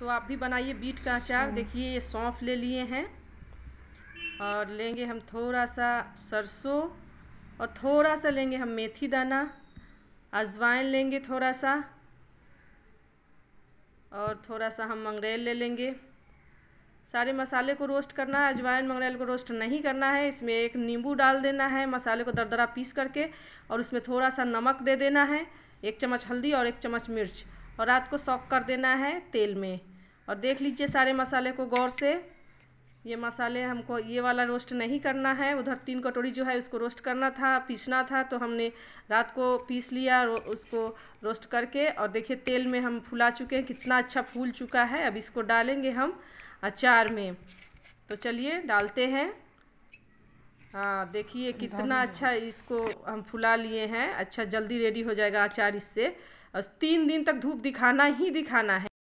तो आप भी बनाइए बीट का अचार देखिए ये सौंफ ले लिए हैं और लेंगे हम थोड़ा सा सरसों और थोड़ा सा लेंगे हम मेथी दाना अजवाइन लेंगे थोड़ा सा और थोड़ा सा हम मंगरेल ले लेंगे सारे मसाले को रोस्ट करना है अजवाइन मंगरेल को रोस्ट नहीं करना है इसमें एक नींबू डाल देना है मसाले को दरदरा पीस करके और उसमें थोड़ा सा नमक दे देना है एक चम्मच हल्दी और एक चम्मच मिर्च और रात को सॉक कर देना है तेल में और देख लीजिए सारे मसाले को गौर से ये मसाले हमको ये वाला रोस्ट नहीं करना है उधर तीन कटोरी जो है उसको रोस्ट करना था पीसना था तो हमने रात को पीस लिया उसको रोस्ट करके और देखिए तेल में हम फुला चुके हैं कितना अच्छा फूल चुका है अब इसको डालेंगे हम अचार में तो चलिए डालते हैं हाँ देखिए कितना अच्छा इसको हम फुला लिए हैं अच्छा जल्दी रेडी हो जाएगा अचार इससे तीन दिन तक धूप दिखाना ही दिखाना है